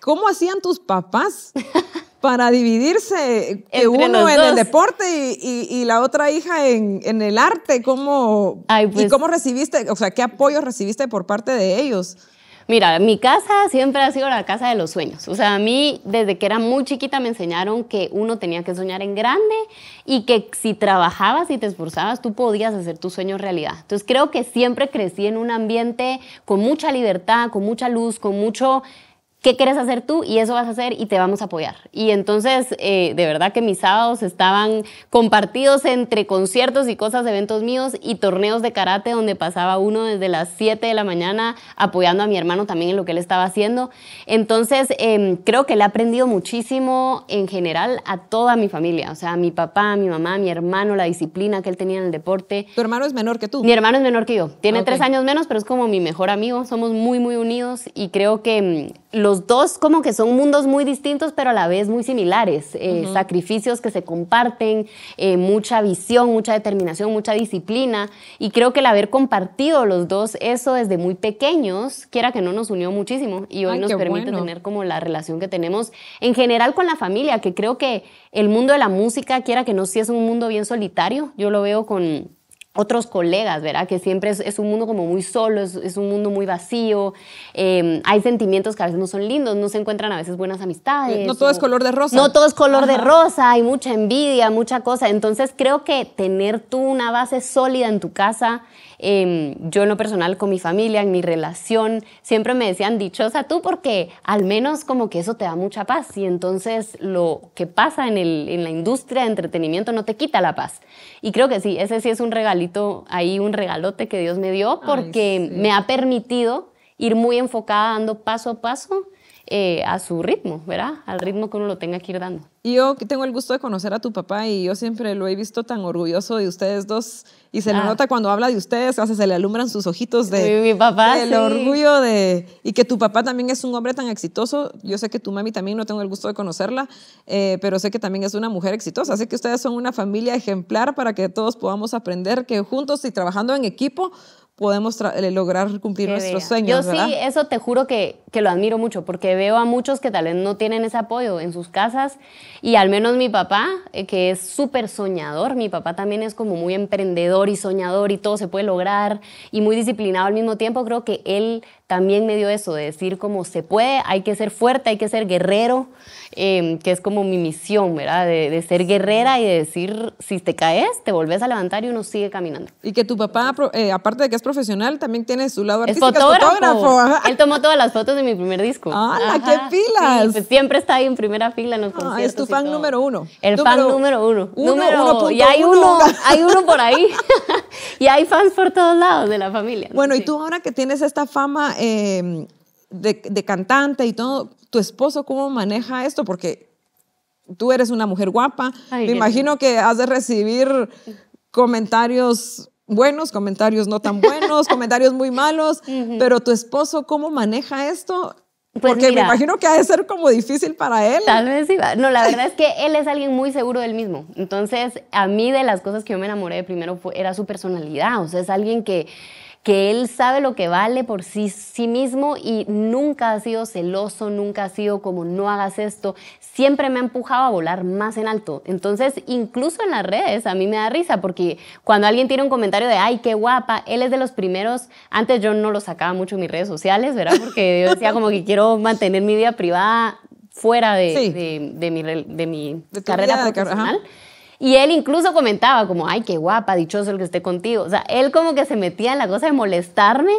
¿Cómo hacían tus papás para dividirse uno en el deporte y, la otra hija en, el arte? ¿Cómo, ¿Y pues cómo recibiste, o sea, qué apoyo recibiste por parte de ellos? Mira, mi casa siempre ha sido la casa de los sueños. O sea, a mí desde que era muy chiquita me enseñaron que uno tenía que soñar en grande y que si trabajabas y te esforzabas, tú podías hacer tus sueños realidad. Entonces creo que siempre crecí en un ambiente con mucha libertad, con mucha luz, con mucho ¿Qué quieres hacer tú? Y eso vas a hacer y te vamos a apoyar. Y entonces, eh, de verdad que mis sábados estaban compartidos entre conciertos y cosas, eventos míos y torneos de karate donde pasaba uno desde las 7 de la mañana apoyando a mi hermano también en lo que él estaba haciendo. Entonces, em, creo que le he aprendido muchísimo en general a toda mi familia, o sea, a mi papá, a mi mamá, a mi hermano, la disciplina que él tenía en el deporte. ¿Tu hermano es menor que tú? Mi hermano es menor que yo. Tiene tres años menos, pero es como mi mejor amigo. Somos muy, muy unidos y creo que mm, lo los dos como que son mundos muy distintos, pero a la vez muy similares. Eh, sacrificios que se comparten, eh, mucha visión, mucha determinación, mucha disciplina. Y creo que el haber compartido los dos eso desde muy pequeños, quiera que no, nos unió muchísimo. Y hoy nos permite tener como la relación que tenemos en general con la familia, que creo que el mundo de la música, quiera que no, sí es un mundo bien solitario. Yo lo veo con otros colegas, ¿verdad? Que siempre es, un mundo como muy solo, es, un mundo muy vacío, em, hay sentimientos que a veces no son lindos, no se encuentran a veces buenas amistades. No todo es color de rosa. No todo es color de rosa, hay mucha envidia, mucha cosa. Entonces creo que tener tú una base sólida en tu casa Em, yo en lo personal con mi familia, en mi relación, siempre me decían dichosa tú porque al menos como que eso te da mucha paz y entonces lo que pasa en, la industria de entretenimiento no te quita la paz. Y creo que sí, ese sí es un regalito ahí, un regalote que Dios me dio porque me ha permitido ir muy enfocada dando paso a paso eh, a su ritmo, ¿verdad? Al ritmo que uno lo tenga que ir dando. Yo tengo el gusto de conocer a tu papá y yo siempre lo he visto tan orgulloso de ustedes dos y se le ah. nota cuando habla de ustedes, hace se le alumbran sus ojitos de mi papá, de orgullo de y que tu papá también es un hombre tan exitoso. Yo sé que tu mami también no tengo el gusto de conocerla, eh, pero sé que también es una mujer exitosa. Así que ustedes son una familia ejemplar para que todos podamos aprender que juntos y trabajando en equipo podemos lograr cumplir nuestros sueños. Yo sí, eso te juro que, lo admiro mucho, porque veo a muchos que tal vez no tienen ese apoyo en sus casas, y al menos mi papá, eh, que es súper soñador, mi papá también es como muy emprendedor y soñador y todo se puede lograr, y muy disciplinado al mismo tiempo, creo que él también me dio eso de decir como se puede, hay que ser fuerte, hay que ser guerrero, em, que es como mi misión, ¿verdad? De, ser guerrera y de decir, si te caes, te volvés a levantar y uno sigue caminando. Y que tu papá, eh, aparte de que es profesional, también tiene su lado artístico, es fotógrafo. Él tomó todas las fotos de mi primer disco. ¡Ah, qué pilas! Pues, siempre está ahí en primera fila en los ah, Es tu fan número uno. El fan número uno. número, uno y hay uno, hay uno por ahí. y hay fans por todos lados de la familia. Bueno, y tú ahora que tienes esta fama Em, de, cantante y todo, ¿tu esposo cómo maneja esto? Porque tú eres una mujer guapa, me imagino que has de recibir comentarios buenos, comentarios no tan buenos, comentarios muy malos, pero tu esposo cómo maneja esto? Pues Porque me imagino que ha de ser como difícil para él. Tal vez sí. No, la verdad es que él es alguien muy seguro del mismo. Entonces, a mí de las cosas que yo me enamoré de primero fue, era su personalidad. O sea, es alguien que que él sabe lo que vale por sí, mismo y nunca ha sido celoso, nunca ha sido como no hagas esto, siempre me ha empujado a volar más en alto. Entonces, incluso en las redes, a mí me da risa porque cuando alguien tiene un comentario de, ay, qué guapa, él es de los primeros, antes yo no lo sacaba mucho en mis redes sociales, ¿verdad? Porque yo decía como que quiero mantener mi vida privada fuera de, mi, de mi carrera profesional. Y él incluso comentaba como, ay, qué guapa, dichoso el que esté contigo. O sea, él como que se metía en la cosa de molestarme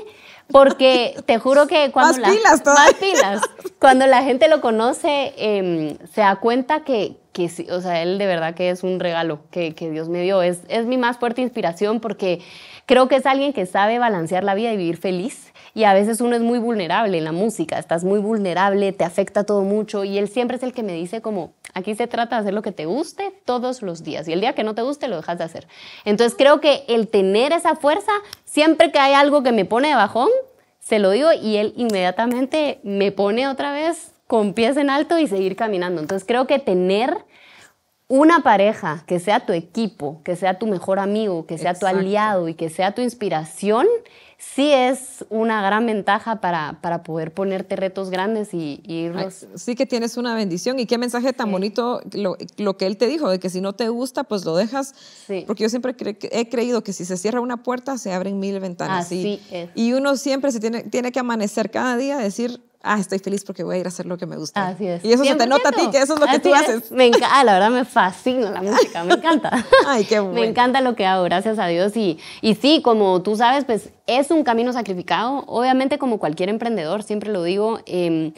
porque te juro que cuando más la, cuando la gente lo conoce em, se da cuenta que, que sí, o sea, él de verdad que es un regalo que, que Dios me dio. Es, es mi más fuerte inspiración porque creo que es alguien que sabe balancear la vida y vivir feliz. Y a veces uno es muy vulnerable en la música, estás muy vulnerable, te afecta todo mucho. Y él siempre es el que me dice como, Aquí se trata de hacer lo que te guste todos los días y el día que no te guste lo dejas de hacer. Entonces creo que el tener esa fuerza, siempre que hay algo que me pone de bajón, se lo digo y él inmediatamente me pone otra vez con pies en alto y seguir caminando. Entonces creo que tener una pareja que sea tu equipo, que sea tu mejor amigo, que sea tu aliado y que sea tu inspiración, sí es una gran ventaja para, poder ponerte retos grandes y, sí que tienes una bendición y qué mensaje tan bonito lo, que él te dijo, de que si no te gusta, pues lo dejas. Porque yo siempre he creído que si se cierra una puerta, se abren mil ventanas. Así y, es. y uno siempre se tiene, tiene que amanecer cada día, decir, ah, estoy feliz porque voy a ir a hacer lo que me gusta. Así es. Y eso se te nota a ti, que eso es lo que tú haces. Me encanta, ah, la verdad me fascina la música, me encanta. Ay, qué bueno. Me encanta lo que hago, gracias a Dios. Y, y sí, como tú sabes, pues es un camino sacrificado. Obviamente, como cualquier emprendedor, siempre lo digo, em,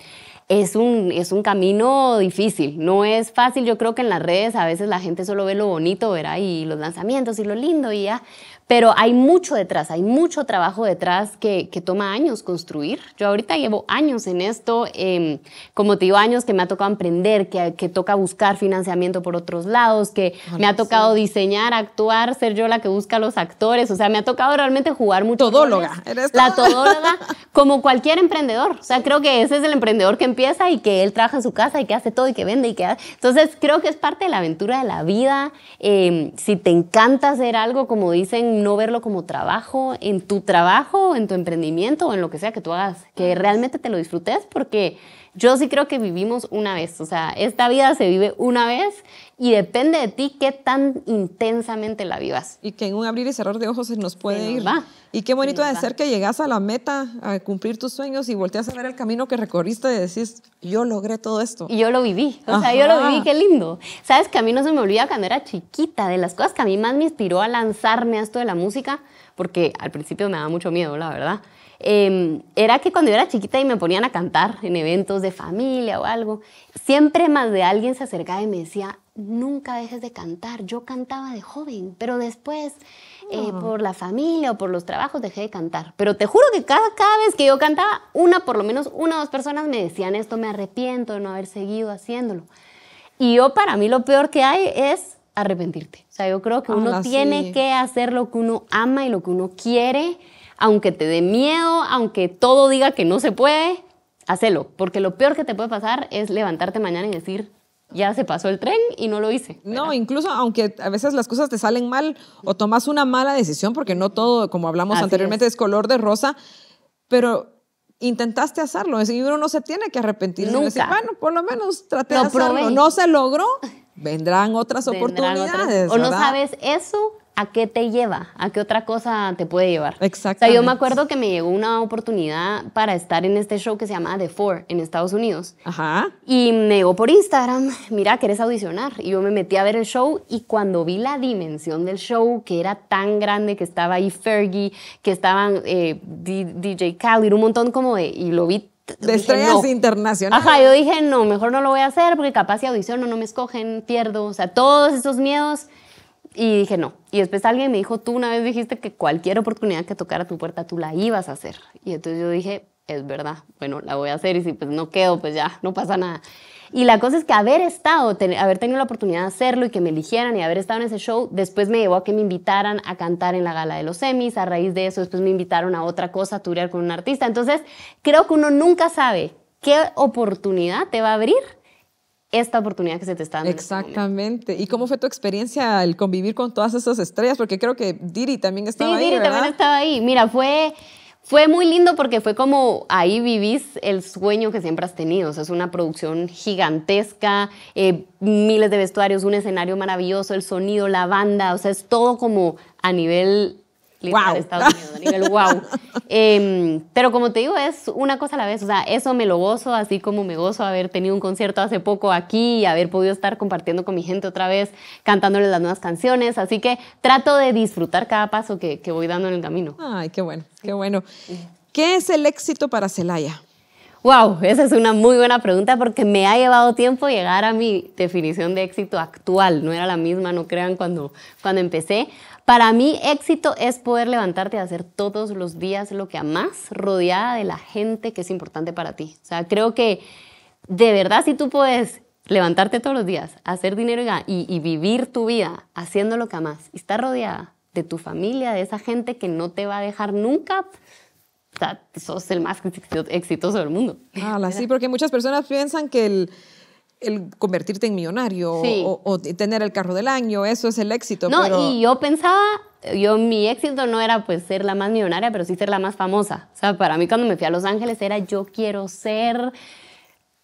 es un, es un camino difícil, no es fácil. Yo creo que en las redes a veces la gente solo ve lo bonito, ¿verdad? Y los lanzamientos y lo lindo y ya. Pero hay mucho detrás, hay mucho trabajo detrás que, toma años construir. Yo ahorita llevo años en esto, em, como te digo, años que me ha tocado emprender, que, toca buscar financiamiento por otros lados, que ah, me ha tocado diseñar, actuar, ser yo la que busca a los actores. O sea, me ha tocado realmente jugar mucho. Todóloga. ¿Eres la todóloga, como cualquier emprendedor. O sea, creo que ese es el emprendedor que empieza y que él trabaja en su casa y que hace todo y que vende y que Entonces, creo que es parte de la aventura de la vida. Em, si te encanta hacer algo, como dicen, no verlo como trabajo, en tu trabajo, en tu emprendimiento o en lo que sea que tú hagas, que realmente te lo disfrutes porque yo sí creo que vivimos una vez, o sea, esta vida se vive una vez y depende de ti qué tan intensamente la vivas. Y que en un abrir y cerrar de ojos se nos puede ir. Y qué bonito de ser que llegas a la meta, a cumplir tus sueños y volteas a ver el camino que recorriste y decís, yo logré todo esto. Y yo lo viví, o sea, yo lo viví, qué lindo. Sabes que a mí no se me olvida cuando era chiquita, de las cosas que a mí más me inspiró a lanzarme a esto de la música, porque al principio me daba mucho miedo, la verdad. Em, era que cuando yo era chiquita y me ponían a cantar en eventos de familia o algo, siempre más de alguien se acercaba y me decía, nunca dejes de cantar. Yo cantaba de joven, pero después eh, por la familia o por los trabajos dejé de cantar. Pero te juro que cada, vez que yo cantaba, una, por lo menos una o dos personas me decían esto, me arrepiento de no haber seguido haciéndolo. Y yo para mí lo peor que hay es arrepentirte. O sea, yo creo que ah, uno tiene que hacer lo que uno ama y lo que uno quiere aunque te dé miedo, aunque todo diga que no se puede, hacelo, porque lo peor que te puede pasar es levantarte mañana y decir, ya se pasó el tren y no lo hice. No, incluso aunque a veces las cosas te salen mal o tomas una mala decisión, porque no todo, como hablamos anteriormente, es. color de rosa, pero intentaste hacerlo. Y uno no se tiene que arrepentir. Nunca. Decir, bueno, por lo menos traté de hacerlo. No se logró, vendrán otras oportunidades. O no sabes eso, ¿a qué te lleva? ¿A qué otra cosa te puede llevar? Exacto. O sea, yo me acuerdo que me llegó una oportunidad para estar en este show que se llama The Four en Estados Unidos. Ajá. Y me llegó por Instagram, mira, ¿querés audicionar? Y yo me metí a ver el show y cuando vi la dimensión del show, que era tan grande, que estaba ahí Fergie, que estaban eh, DJ Khaled, un montón como de... Y lo vi de estrellas internacionales. Ajá, yo dije, no, mejor no lo voy a hacer porque capaz si audiciono no me escogen, pierdo. O sea, todos esos miedos y dije no. Y después alguien me dijo, tú una vez dijiste que cualquier oportunidad que tocara tu puerta tú la ibas a hacer. Y entonces yo dije, es verdad, bueno, la voy a hacer y si pues no quedo, pues ya, no pasa nada. Y la cosa es que haber estado, haber tenido la oportunidad de hacerlo y que me eligieran y haber estado en ese show, después me llevó a que me invitaran a cantar en la gala de los semis, a raíz de eso después me invitaron a otra cosa, a turear con un artista. Entonces, creo que uno nunca sabe qué oportunidad te va a abrir esta oportunidad que se te está dando. Este Exactamente. ¿Y cómo fue tu experiencia al convivir con todas esas estrellas? Porque creo que Diri también estaba ahí. Sí, Diri también estaba ahí. Mira, fue, fue muy lindo porque fue como ahí vivís el sueño que siempre has tenido. O sea, es una producción gigantesca, eh, miles de vestuarios, un escenario maravilloso, el sonido, la banda. O sea, es todo como a nivel wow. wow. Em, pero como te digo, es una cosa a la vez, o sea, eso me lo gozo, así como me gozo haber tenido un concierto hace poco aquí y haber podido estar compartiendo con mi gente otra vez, cantándoles las nuevas canciones, así que trato de disfrutar cada paso que, que voy dando en el camino. Ay, qué bueno, qué bueno. ¿Qué es el éxito para Celaya? Wow, esa es una muy buena pregunta porque me ha llevado tiempo llegar a mi definición de éxito actual. No era la misma, no crean, cuando, cuando empecé. Para mí éxito es poder levantarte y hacer todos los días lo que amas, rodeada de la gente que es importante para ti. O sea, creo que de verdad si tú puedes levantarte todos los días, hacer dinero y, vivir tu vida haciendo lo que amas, y estar rodeada de tu familia, de esa gente que no te va a dejar nunca, o sea, sos el más exitoso del mundo. Ah, sí, porque muchas personas piensan que el el convertirte en millonario o, tener el carro del año, eso es el éxito. No, y yo pensaba, yo mi éxito no era pues ser la más millonaria, pero sí ser la más famosa. O sea, para mí cuando me fui a Los Ángeles era yo quiero ser,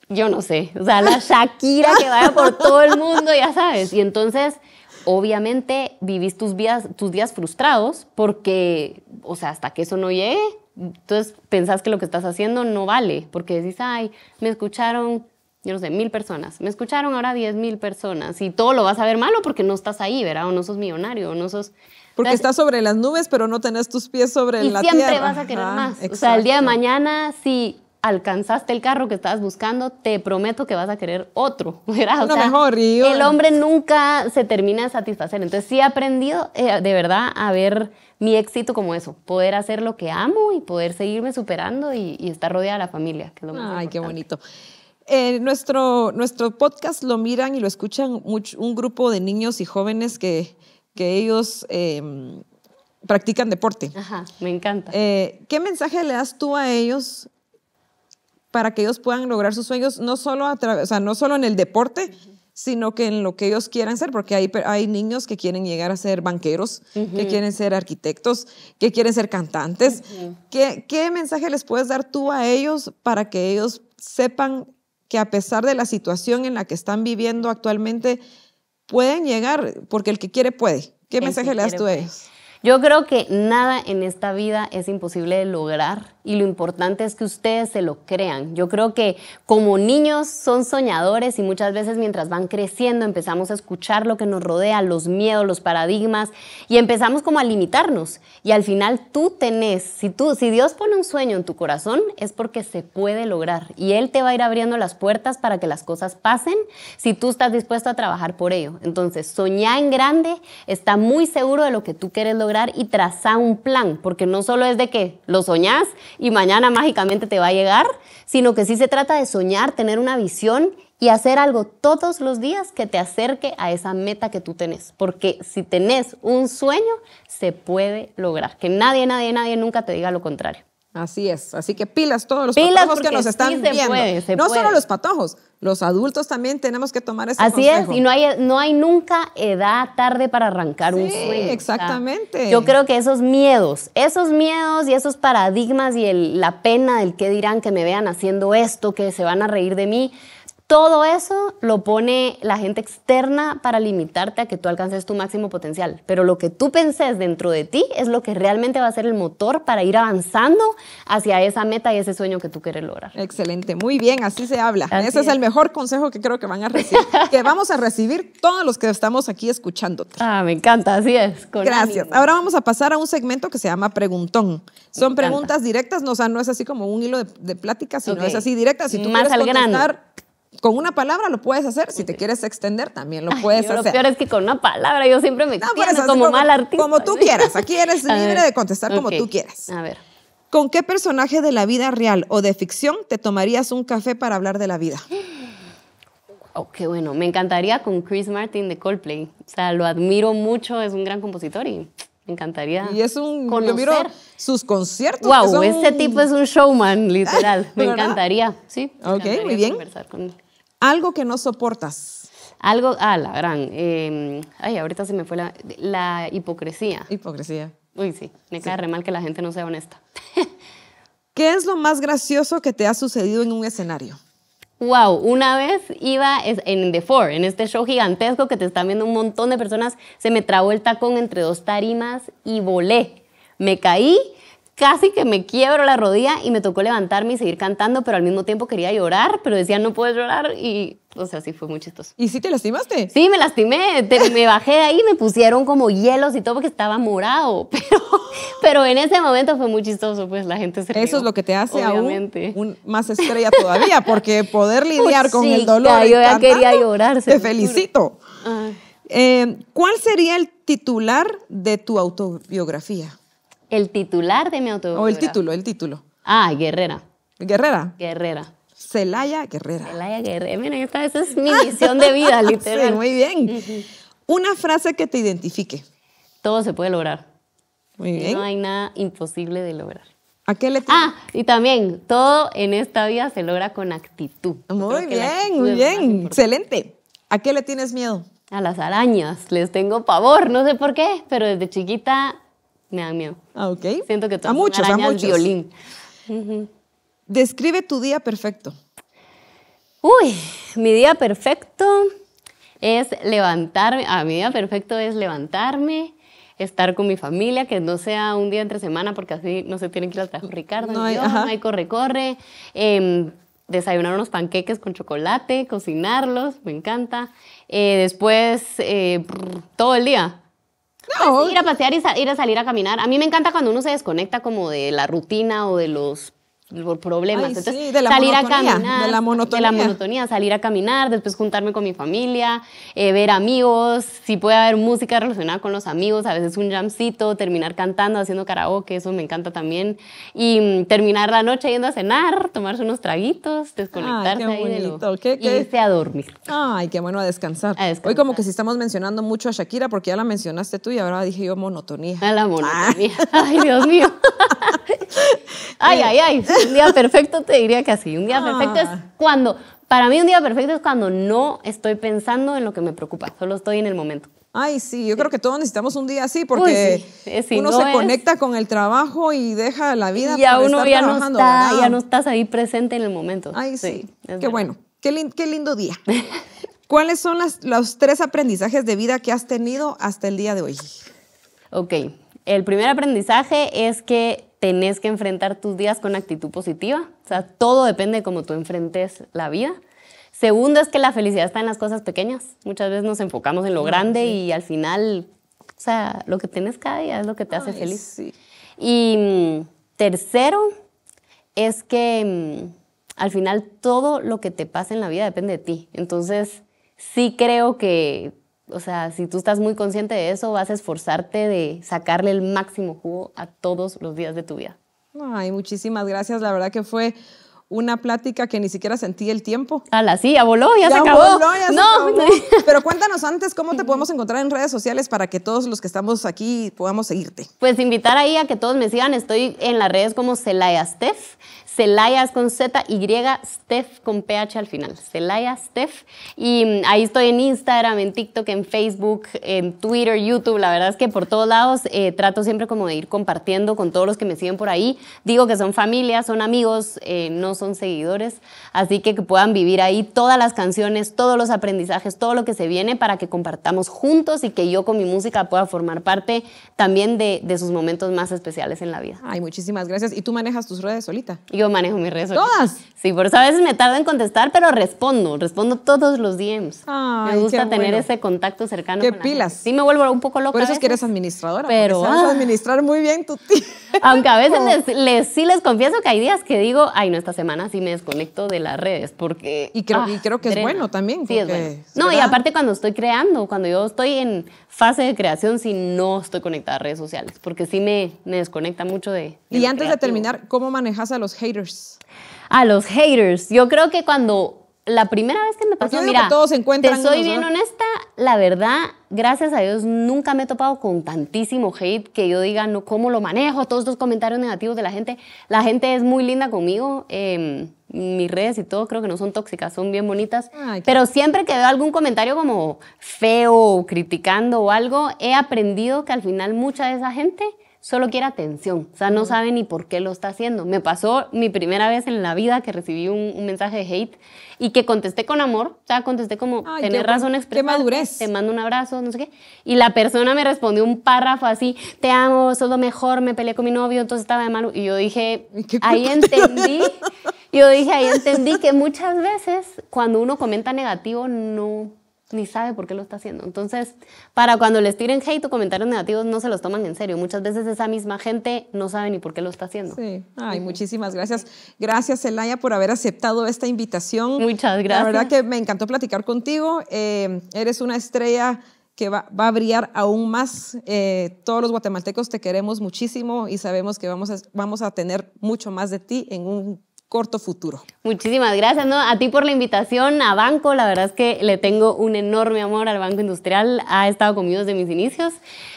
yo no sé, o sea, la Shakira que vaya por todo el mundo, ya sabes. Y entonces, obviamente, vivís tus, días, tus días frustrados porque, o sea, hasta que eso no llegue, entonces pensás que lo que estás haciendo no vale, porque decís, ay, me escucharon yo no sé, mil personas. Me escucharon ahora diez mil personas y todo lo vas a ver malo porque no estás ahí, ¿verdad? O no sos millonario, o no sos... Porque estás sobre las nubes, pero no tenés tus pies sobre la tierra. Y siempre vas a querer más. O sea, el día de mañana, si alcanzaste el carro que estabas buscando, te prometo que vas a querer otro, ¿verdad? O sea, mejor. El hombre nunca se termina de satisfacer. Entonces, sí he aprendido eh, de verdad a ver mi éxito como eso, poder hacer lo que amo y poder seguirme superando y, estar rodeada de la familia, que es lo más Ay, qué bonito. Eh, nuestro, nuestro podcast lo miran y lo escuchan un grupo de niños y jóvenes que, que ellos em, practican deporte. Ajá, me encanta. Eh, ¿Qué mensaje le das tú a ellos para que ellos puedan lograr sus sueños, no solo, a no solo en el deporte, sino que en lo que ellos quieran ser, porque hay, niños que quieren llegar a ser banqueros, que quieren ser arquitectos, que quieren ser cantantes. ¿Qué, ¿Qué mensaje les puedes dar tú a ellos para que ellos sepan que a pesar de la situación en la que están viviendo actualmente, pueden llegar, porque el que quiere puede. ¿Qué mensaje le das tú a ellos? Yo creo que nada en esta vida es imposible de lograr y lo importante es que ustedes se lo crean. Yo creo que como niños son soñadores y muchas veces mientras van creciendo empezamos a escuchar lo que nos rodea, los miedos, los paradigmas y empezamos como a limitarnos. Y al final tú tenés, si tú si Dios pone un sueño en tu corazón es porque se puede lograr y él te va a ir abriendo las puertas para que las cosas pasen si tú estás dispuesto a trabajar por ello. Entonces, soñá en grande, está muy seguro de lo que tú quieres lograr y traza un plan, porque no solo es de que lo soñás y mañana mágicamente te va a llegar, sino que sí se trata de soñar, tener una visión y hacer algo todos los días que te acerque a esa meta que tú tenés. Porque si tenés un sueño, se puede lograr. Que nadie, nadie, nadie nunca te diga lo contrario. Así es. Así que pilas todos los patojos que nos están viendo. no solo los patojos, los adultos también tenemos que tomar ese Así es, y no hay, no hay nunca edad tarde para arrancar un sueño. Exactamente. yo creo que esos miedos, esos miedos y esos paradigmas y la pena del que dirán que me vean haciendo esto, que se van a reír de mí todo eso lo pone la gente externa para limitarte a que tú alcances tu máximo potencial. Pero lo que tú penses dentro de ti es lo que realmente va a ser el motor para ir avanzando hacia esa meta y ese sueño que tú quieres lograr. Excelente, muy bien, así se habla. ese es. el mejor consejo que creo que van a recibir, que vamos a recibir todos los que estamos aquí escuchándote. Ah, me encanta, así es. Gracias. Ahora vamos a pasar a un segmento que se llama Preguntón. Son preguntas directas, no, o sea, no es así como un hilo de, plática, sino es así directa. Si tú quieres con una palabra lo puedes hacer. Si te quieres extender, también lo puedes hacer. Lo peor es que con una palabra yo siempre me pues, como, mal artista. Como tú quieras. Aquí eres libre de contestar como tú quieras. A ver. ¿Con qué personaje de la vida real o de ficción te tomarías un café para hablar de la vida? Oh, qué bueno. Me encantaría con Chris Martin de Coldplay. O sea, lo admiro mucho, es un gran compositor y me encantaría. Y es un. Conocer. sus conciertos. Wow, este tipo es un showman, literal. me encantaría, sí. ok, muy bien. Algo que no soportas. Algo, ah, la gran. Em, ay, ahorita se me fue la, hipocresía. Hipocresía. Uy, sí, me cae re mal que la gente no sea honesta. ¿Qué es lo más gracioso que te ha sucedido en un escenario? Wow, una vez iba en The Four, en este show gigantesco que te están viendo un montón de personas, se me trabó el tacón entre dos tarimas y volé. Me caí, casi que me quiebro la rodilla y me tocó levantarme y seguir cantando, pero al mismo tiempo quería llorar, pero decía no puedes llorar y, o sea, sí fue muy chistoso. ¿Y sí te lastimaste? Sí, me lastimé, me bajé de ahí, me pusieron como hielos y todo porque estaba morado, pero, pero en ese momento fue muy chistoso, pues la gente se rió, Eso es lo que te hace más estrella todavía, porque poder lidiar con el dolor. Yo ya quería llorar. Te felicito. Eh, ¿Cuál sería el titular de tu autobiografía? el titular de mi autobiografía. O el título, el título. Ah, Guerrera. Guerrera. Guerrera. Celaya Guerrera. Celaya Guerrera. Mira, esta esa es mi misión de vida, literal. Sí, muy bien. Una frase que te identifique. Todo se puede lograr. Muy bien. No hay nada imposible de lograr. ¿A qué le Ah, y también, todo en esta vida se logra con actitud. Muy bien, muy bien. Excelente. ¿A qué le tienes miedo? A las arañas. Les tengo pavor, no sé por qué, pero desde chiquita me dan miedo. Ah, ok. Siento que todo a muchos, violín. Describe tu día perfecto. Uy, mi día perfecto es levantarme, ah, mi día perfecto es levantarme, estar con mi familia, que no sea un día entre semana, porque así no se tienen que ir al trabajo Ricardo, no hay, yo, hay corre, corre, em, desayunar unos panqueques con chocolate, cocinarlos, me encanta, eh, después eh, todo el día, no. ir a pasear y ir a salir a caminar. A mí me encanta cuando uno se desconecta como de la rutina o de los por problemas. Entonces, la salir a caminar. De la monotonía. salir a caminar, después juntarme con mi familia, eh, ver amigos, si puede haber música relacionada con los amigos, a veces un jamcito, terminar cantando, haciendo karaoke, eso me encanta también. Y mm, terminar la noche yendo a cenar, tomarse unos traguitos, desconectarse ahí de irse a dormir. Ay, qué bueno, a descansar. Hoy como que si estamos mencionando mucho a Shakira porque ya la mencionaste tú y ahora dije yo monotonía. A la ah. monotonía. Ay, Dios mío ay, eh. ay, ay. Un día perfecto te diría que así. Un día ah. perfecto es cuando, para mí un día perfecto es cuando no estoy pensando en lo que me preocupa, solo estoy en el momento. Ay, sí, yo creo que todos necesitamos un día así porque eh, uno se conecta con el trabajo y deja la vida. Y ya uno ya, trabajando, no ya no estás ahí presente en el momento. Ay, sí. qué bueno. Qué, lindo día. ¿Cuáles son los tres aprendizajes de vida que has tenido hasta el día de hoy? Ok, el primer aprendizaje es que tenés que enfrentar tus días con actitud positiva. O sea, todo depende de cómo tú enfrentes la vida. Segundo es que la felicidad está en las cosas pequeñas. Muchas veces nos enfocamos en lo grande y al final, o sea, lo que tenés cada día es lo que te hace feliz. Y mm, tercero es que mm, al final todo lo que te pasa en la vida depende de ti. Entonces, sí creo que o sea, si tú estás muy consciente de eso, vas a esforzarte de sacarle el máximo jugo a todos los días de tu vida. Ay, muchísimas gracias. La verdad que fue una plática que ni siquiera sentí el tiempo. Ah, sí, ya voló, ya, se acabó. Voló, se acabó. No. Pero cuéntanos antes cómo te podemos encontrar en redes sociales para que todos los que estamos aquí podamos seguirte. Pues invitar ahí a que todos me sigan. Estoy en las redes como Celayastef. Celaya es con Z, Y, Steph con PH al final. Celaya Steph. Y mm, ahí estoy en Instagram, en TikTok, en Facebook, en Twitter, YouTube. La verdad es que por todos lados eh, trato siempre como de ir compartiendo con todos los que me siguen por ahí. Digo que son familia, son amigos, eh, no son seguidores. Así que que puedan vivir ahí todas las canciones, todos los aprendizajes, todo lo que se viene para que compartamos juntos y que yo con mi música pueda formar parte también de, sus momentos más especiales en la vida. Ay, muchísimas gracias. ¿Y tú manejas tus redes solita? manejo mis redes sociales. ¿Todas? Sí, por eso a veces me tardo en contestar, pero respondo. Respondo todos los DMs. me gusta tener ese contacto cercano. ¿Qué pilas? Sí, me vuelvo un poco loca. Por eso es que eres administradora. Pero. Sabes ah. administrar muy bien tu tiempo. Aunque a veces les, sí les confieso que hay días que digo, ay, no, esta semana sí me desconecto de las redes, porque. Y creo, ah, creo que es bueno también. Sí, es bueno. No, y aparte cuando estoy creando, cuando yo estoy en fase de creación, sí no estoy conectada a redes sociales, porque sí me, me desconecta mucho de. y antes de terminar, ¿cómo manejas a los a los haters. Yo creo que cuando la primera vez que me pasó, mira, todos encuentran te soy bien honesta, la verdad, gracias a Dios nunca me he topado con tantísimo hate que yo diga, no, ¿cómo lo manejo? Todos los comentarios negativos de la gente. La gente es muy linda conmigo. Em, mis redes y todo creo que no son tóxicas, son bien bonitas. pero siempre que veo algún comentario como feo, criticando o algo, he aprendido que al final mucha de esa gente solo quiere atención, o sea, no sabe ni por qué lo está haciendo. Me pasó mi primera vez en la vida que recibí un, mensaje de hate y que contesté con amor, o sea, contesté como, tener razón expresada, te mando un abrazo, no sé qué, y la persona me respondió un párrafo así, te amo, sos lo mejor, me peleé con mi novio, entonces estaba de malo, y yo dije, ahí entendí, yo dije, ahí entendí que muchas veces cuando uno comenta negativo no ni sabe por qué lo está haciendo. Entonces, para cuando les tiren hate o comentarios negativos, no se los toman en serio. Muchas veces esa misma gente no sabe ni por qué lo está haciendo. Sí. Ay, muchísimas gracias. Gracias, Elaya, por haber aceptado esta invitación. Muchas gracias. La verdad que me encantó platicar contigo. Eh, eres una estrella que va, a brillar aún más. Eh, todos los guatemaltecos te queremos muchísimo y sabemos que vamos a, vamos a tener mucho más de ti en un corto futuro. Muchísimas gracias a ti por la invitación a Banco. La verdad es que le tengo un enorme amor al Banco Industrial. Ha estado conmigo desde mis inicios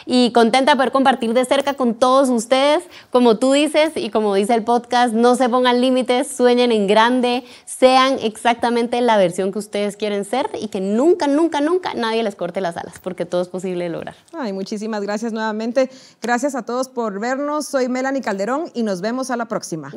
y contenta por poder compartir de cerca con todos ustedes. Como tú dices y como dice el podcast, no se pongan límites, sueñen en grande, sean exactamente la versión que ustedes quieren ser y que nunca, nunca, nunca nadie les corte las alas porque todo es posible lograr. Ay, muchísimas gracias nuevamente. Gracias a todos por vernos. Soy Melanie Calderón y nos vemos a la próxima.